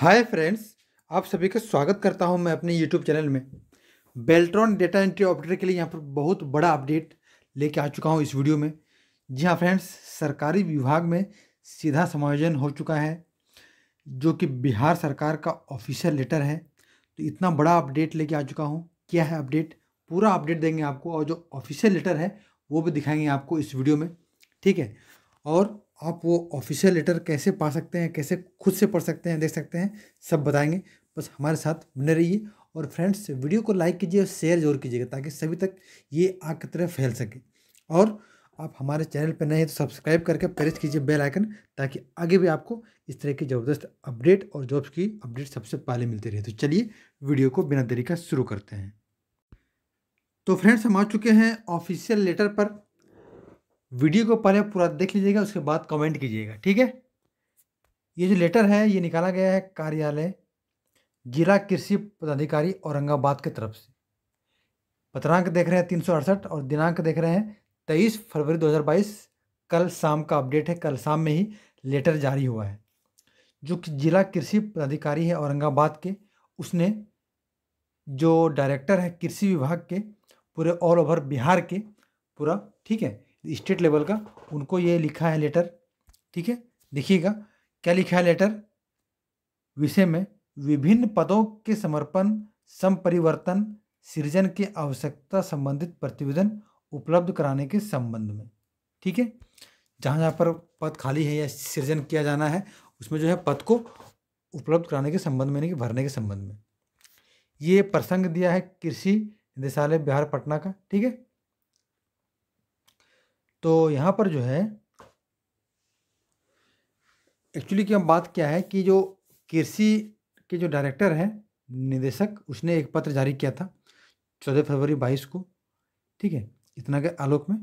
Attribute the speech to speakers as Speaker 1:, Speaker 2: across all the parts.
Speaker 1: hi friends आप सभी का स्वागत करता हूं मैं अपने यूट्यूब चैनल में बेल्ट्रॉन डेटा एंट्री ऑपरेटर के लिए यहां पर बहुत बड़ा अपडेट लेके आ चुका हूं इस वीडियो में जी हां फ्रेंड्स सरकारी विभाग में सीधा समायोजन हो चुका है जो कि बिहार सरकार का ऑफिशियल लेटर है तो इतना बड़ा अपडेट लेके आ चुका हूँ क्या है अपडेट पूरा अपडेट देंगे आपको और जो ऑफिशियल लेटर है वो भी दिखाएंगे आपको इस वीडियो में ठीक है और आप वो ऑफिशियल लेटर कैसे पा सकते हैं कैसे खुद से पढ़ सकते हैं देख सकते हैं सब बताएंगे बस हमारे साथ बने रहिए और फ्रेंड्स वीडियो को लाइक कीजिए और शेयर जरूर कीजिएगा ताकि सभी तक ये आग की तरह फैल सके और आप हमारे चैनल पर नए हैं तो सब्सक्राइब करके प्रेस कीजिए बेल आइकन ताकि आगे भी आपको इस तरह की ज़बरदस्त अपडेट और जॉब्स की अपडेट सबसे पहले मिलती रहे तो चलिए वीडियो को बिना देरी का शुरू करते हैं तो फ्रेंड्स हम आ चुके हैं ऑफिशियल लेटर पर वीडियो को पहले पूरा देख लीजिएगा उसके बाद कमेंट कीजिएगा ठीक है ये जो लेटर है ये निकाला गया है कार्यालय जिला कृषि पदाधिकारी औरंगाबाद की तरफ से पत्रांक देख रहे हैं तीन सौ अड़सठ और दिनांक देख रहे हैं तेईस फरवरी दो कल शाम का अपडेट है कल शाम में ही लेटर जारी हुआ है जो कि जिला कृषि पदाधिकारी है औरंगाबाद के उसने जो डायरेक्टर है कृषि विभाग के पूरे ऑल ओवर बिहार के पूरा ठीक है स्टेट लेवल का उनको ये लिखा है लेटर ठीक है देखिएगा क्या लिखा है लेटर विषय में विभिन्न पदों के समर्पण समपरिवर्तन सृजन के आवश्यकता संबंधित प्रतिवेदन उपलब्ध कराने के संबंध में ठीक है जहाँ जहाँ पर पद खाली है या सृजन किया जाना है उसमें जो है पद को उपलब्ध कराने के संबंध में यानी कि भरने के संबंध में ये प्रसंग दिया है कृषि निदेशालय बिहार पटना का ठीक है तो यहाँ पर जो है एक्चुअली की हम बात क्या है कि जो कृषि के जो डायरेक्टर हैं निदेशक उसने एक पत्र जारी किया था चौदह फरवरी बाईस को ठीक है इतना के आलोक में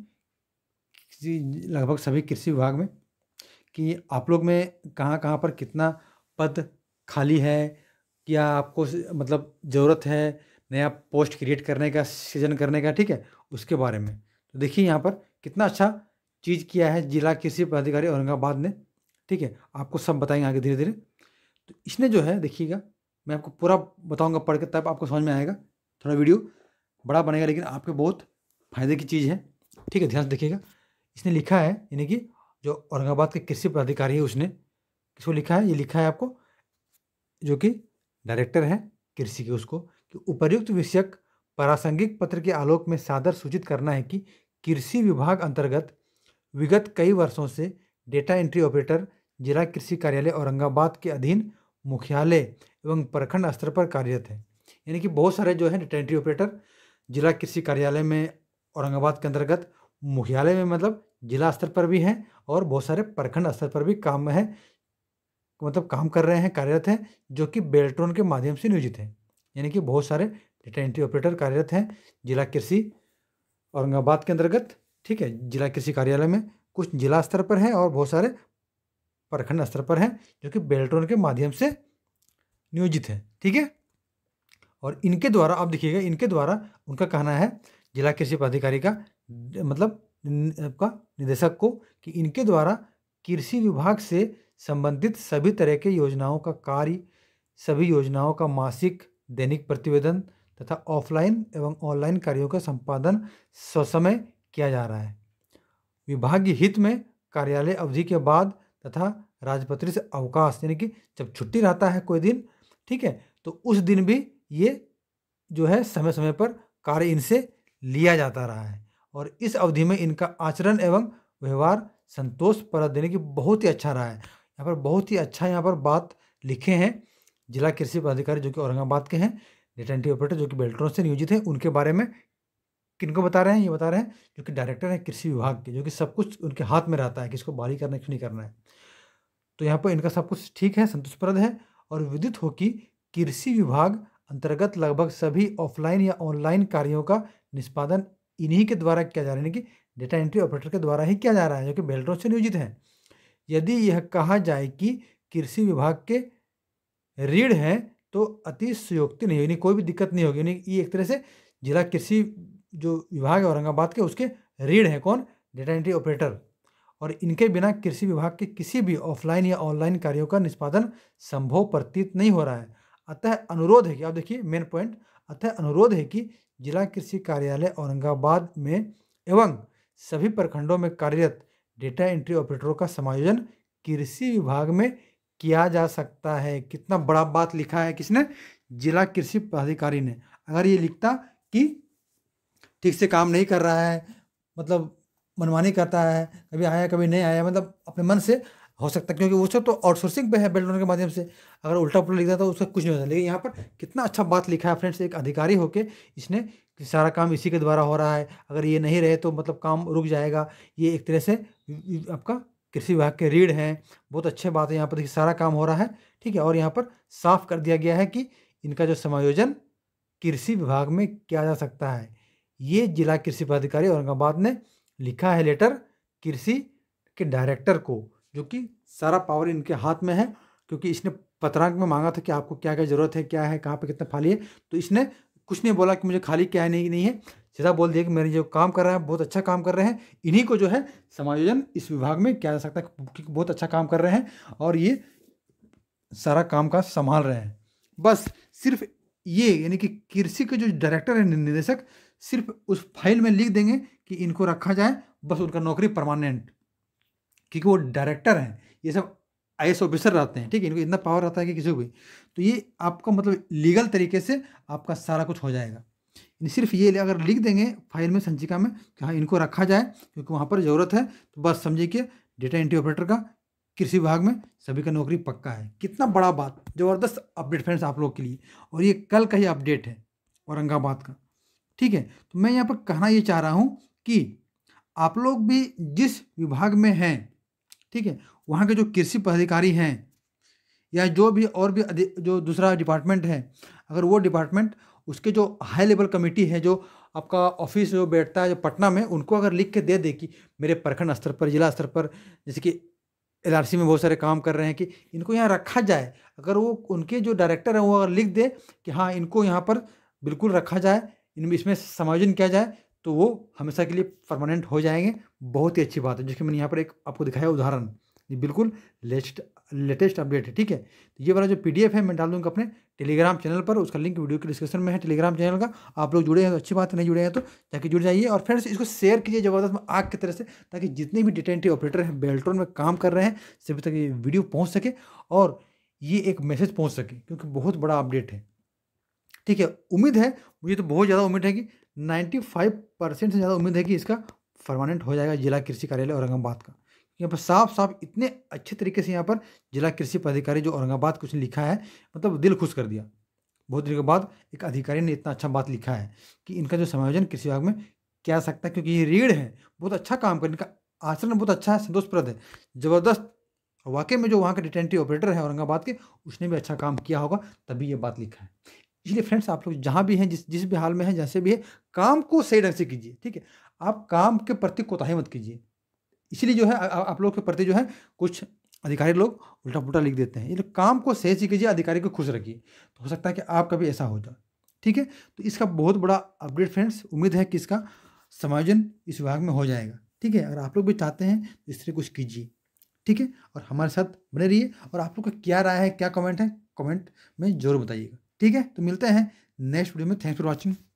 Speaker 1: लगभग सभी कृषि विभाग में कि आप लोग में कहाँ कहाँ पर कितना पद खाली है या आपको मतलब ज़रूरत है नया पोस्ट क्रिएट करने का सीजन करने का ठीक है उसके बारे में तो देखिए यहाँ पर कितना अच्छा चीज़ किया है जिला कृषि पदाधिकारी औरंगाबाद ने ठीक है आपको सब बताएंगे आगे धीरे धीरे तो इसने जो है देखिएगा मैं आपको पूरा बताऊंगा पढ़ के तब आपको समझ में आएगा थोड़ा वीडियो बड़ा बनेगा लेकिन आपके बहुत फायदे की चीज़ है ठीक है ध्यान से देखिएगा इसने लिखा है यानी कि जो औरंगाबाद के कृषि पदाधिकारी है उसने किसको लिखा है ये लिखा है आपको जो कि डायरेक्टर है कृषि के उसको कि उपयुक्त विषयक प्रासंगिक पत्र के आलोक में सादर सूचित करना है कि कृषि विभाग अंतर्गत विगत कई वर्षों से डेटा एंट्री ऑपरेटर जिला कृषि कार्यालय औरंगाबाद के अधीन मुख्यालय एवं प्रखंड स्तर पर कार्यरत है यानी कि बहुत सारे जो है डेटा एंट्री ऑपरेटर जिला कृषि कार्यालय में औरंगाबाद के अंतर्गत मुख्यालय में मतलब जिला स्तर पर भी हैं और बहुत सारे प्रखंड स्तर पर भी काम है मतलब काम कर रहे हैं कार्यरत हैं जो कि बेल्ट्रोन के माध्यम से नियोजित हैं यानी कि बहुत सारे डेटा एंट्री ऑपरेटर कार्यरत हैं जिला कृषि औरंगाबाद के अंतर्गत ठीक है जिला कृषि कार्यालय में कुछ जिला स्तर पर हैं और बहुत सारे प्रखंड स्तर पर हैं जो कि बेल्ट्रोन के माध्यम से नियोजित हैं ठीक है और इनके द्वारा आप देखिएगा इनके द्वारा उनका कहना है जिला कृषि पदाधिकारी का
Speaker 2: मतलब
Speaker 1: आपका निदेशक को कि इनके द्वारा कृषि विभाग से संबंधित सभी तरह के योजनाओं का कार्य सभी योजनाओं का मासिक दैनिक प्रतिवेदन तथा ऑफलाइन एवं ऑनलाइन कार्यों का संपादन ससमय किया जा रहा है विभागीय हित में कार्यालय अवधि के बाद तथा राजपत्रित अवकाश यानी कि जब छुट्टी रहता है कोई दिन ठीक है तो उस दिन भी ये जो है समय समय पर कार्य इनसे लिया जाता रहा है और इस अवधि में इनका आचरण एवं व्यवहार संतोष पर देने की बहुत ही अच्छा रहा है यहाँ पर बहुत ही अच्छा यहाँ पर बात लिखे हैं जिला कृषि पदाधिकारी जो कि औरंगाबाद के हैं टी ऑपरेटर जो कि बेल्ट्रॉन से नियोजित है उनके बारे में किनको बता रहे हैं ये बता रहे हैं जो कि डायरेक्टर हैं कृषि विभाग के जो कि सब कुछ उनके हाथ में रहता है किसको बारी करना है क्यों नहीं करना है तो यहाँ पर इनका सब कुछ ठीक है संतुष्टप्रद है और विदित हो कि कृषि विभाग अंतर्गत लगभग सभी ऑफलाइन या ऑनलाइन कार्यों का निष्पादन इन्हीं के द्वारा किया जा रहा है यानी कि डेटा एंट्री ऑपरेटर के द्वारा ही किया जा रहा है जो कि बेल्ट्रोन से नियोजित है यदि यह कहा जाए कि कृषि विभाग के रीढ़ हैं तो अति सुयोक्ति नहीं होगी कोई भी दिक्कत नहीं होगी यानी ये एक तरह से जिला कृषि जो विभाग है औरंगाबाद के उसके रीढ़ हैं कौन डेटा एंट्री ऑपरेटर और इनके बिना कृषि विभाग के किसी भी ऑफलाइन या ऑनलाइन कार्यों का निष्पादन संभव प्रतीत नहीं हो रहा है अतः अनुरोध है कि आप देखिए मेन पॉइंट अतः अनुरोध है कि जिला कृषि कार्यालय औरंगाबाद में एवं सभी प्रखंडों में कार्यरत डेटा एंट्री ऑपरेटरों का समायोजन कृषि विभाग में किया जा सकता है कितना बड़ा बात लिखा है किसने जिला कृषि पदाधिकारी ने अगर ये लिखता कि ठीक से काम नहीं कर रहा है मतलब मनमानी करता है कभी आया कभी नहीं आया मतलब अपने मन से हो सकता है क्योंकि वो सब तो आउटसोर्सिंग पे है बेल्टोन के माध्यम से अगर उल्टा पुल्टा लिखता तो उसका कुछ नहीं होता लेकिन यहाँ पर कितना अच्छा बात लिखा है फ्रेंड्स एक अधिकारी होके इसने सारा काम इसी के द्वारा हो रहा है अगर ये नहीं रहे तो मतलब काम रुक जाएगा ये एक तरह से आपका कृषि विभाग के रीढ़ हैं बहुत अच्छे बात है यहाँ पर देखिए सारा काम हो रहा है ठीक है और यहाँ पर साफ कर दिया गया है कि इनका जो समायोजन कृषि विभाग में किया जा सकता है ये जिला कृषि पदाधिकारी औरंगाबाद ने लिखा है लेटर कृषि के डायरेक्टर को जो कि सारा पावर इनके हाथ में है क्योंकि इसने पत्रांक में मांगा था कि आपको क्या क्या ज़रूरत है क्या है कहाँ पर कितना खाली है तो इसने कुछ नहीं बोला कि मुझे खाली क्या है नहीं नहीं है सीधा बोल दिया कि मेरे जो काम कर रहा है बहुत अच्छा काम कर रहे हैं इन्हीं को जो है समायोजन इस विभाग में किया जा सकता है क्योंकि बहुत अच्छा काम कर रहे हैं और ये सारा काम काज संभाल रहे हैं बस सिर्फ ये यानी कि कृषि के जो डायरेक्टर है निदेशक सिर्फ उस फाइल में लिख देंगे कि इनको रखा जाए बस उनका नौकरी परमानेंट क्योंकि वो डायरेक्टर हैं ये सब आई एस ऑफिसर रहते हैं ठीक है इनको इतना पावर रहता है कि किसी को भी तो ये आपका मतलब लीगल तरीके से आपका सारा कुछ हो जाएगा सिर्फ ये अगर लिख देंगे फाइल में संचिका में कि हाँ इनको रखा जाए क्योंकि वहाँ पर ज़रूरत है तो बस समझिए कि डेटा एंट्री ऑपरेटर का कृषि विभाग में सभी का नौकरी पक्का है कितना बड़ा बात ज़बरदस्त अपडेट फ्रेंड्स आप लोग के लिए और ये कल का ही अपडेट है औरंगाबाद का ठीक है तो मैं यहाँ पर कहना ये चाह रहा हूँ कि आप लोग भी जिस विभाग में हैं ठीक है वहाँ के जो कृषि पदाधिकारी हैं या जो भी और भी जो दूसरा डिपार्टमेंट है अगर वो डिपार्टमेंट उसके जो हाई लेवल कमेटी है जो आपका ऑफिस जो बैठता है जो पटना में उनको अगर लिख के दे दे कि मेरे प्रखंड स्तर पर जिला स्तर पर जैसे कि एल में बहुत सारे काम कर रहे हैं कि इनको यहाँ रखा जाए अगर वो उनके जो डायरेक्टर हैं वो अगर लिख दे कि हाँ इनको यहाँ पर बिल्कुल रखा जाए इनमें इसमें समायोजन किया जाए तो वो हमेशा के लिए परमानेंट हो जाएंगे बहुत ही अच्छी बात है जिसके मैंने यहाँ पर एक आपको दिखाया उदाहरण ये बिल्कुल लेटेस्ट लेटेस्ट अपडेट है ठीक है तो ये वाला जो पीडीएफ है मैं डाल दूँगा अपने टेलीग्राम चैनल पर उसका लिंक वीडियो के डिस्क्रिप्शन में है टेलीग्राम चैनल का आप लोग जुड़े हैं तो अच्छी बात नहीं जुड़े हैं तो ताकि जुड़ जाइए और फ्रेंड्स इसको शेयर कीजिए ज़बरदस्त में आग की तरह से ताकि जितने भी डिटेंटिव ऑपरेटर हैं बेल्ट्रोन में काम कर रहे हैं सभी तक ये वीडियो पहुँच सके और ये एक मैसेज पहुँच सके क्योंकि बहुत बड़ा अपडेट है ठीक है उम्मीद है मुझे तो बहुत ज़्यादा उम्मीद है कि नाइन्टी परसेंट से ज़्यादा उम्मीद है कि इसका परमानेंट हो जाएगा जिला कृषि कार्यालय औरंगाबाद का यहाँ पर साफ साफ इतने अच्छे तरीके से यहाँ पर जिला कृषि पदाधिकारी जो औरंगाबाद कुछ लिखा है मतलब दिल खुश कर दिया बहुत दिन के बाद एक अधिकारी ने इतना अच्छा बात लिखा है कि इनका जो समायोजन कृषि विभाग में किया सकता है क्योंकि ये रीढ़ है बहुत अच्छा काम कर इनका आचरण बहुत अच्छा है संतोषप्रद है ज़बरदस्त वाकई में जो वहाँ के डिटेंटी ऑपरेटर है औरंगाबाद के उसने भी अच्छा काम किया होगा तभी ये बात लिखा है इसलिए फ्रेंड्स आप लोग जहाँ भी हैं जिस जिस भी हाल में हैं जैसे भी है काम को सही ढंग से कीजिए ठीक है आप काम के प्रति कोताही मत कीजिए इसलिए जो है आप लोग के प्रति जो है कुछ अधिकारी लोग उल्टा पुल्टा लिख देते हैं ये काम को सही कीजिए अधिकारी को खुश रखिए तो हो सकता है कि आपका भी ऐसा हो जाए ठीक है तो इसका बहुत बड़ा अपडेट फ्रेंड्स उम्मीद है कि इसका समायोजन इस विभाग में हो जाएगा ठीक है अगर आप लोग भी चाहते हैं तो इस तरह कुछ कीजिए ठीक है और हमारे साथ बने रहिए और आप लोग का क्या राय है क्या कमेंट है कमेंट में जरूर बताइएगा ठीक है तो मिलते हैं नेक्स्ट वीडियो में थैंक्स फॉर वॉचिंग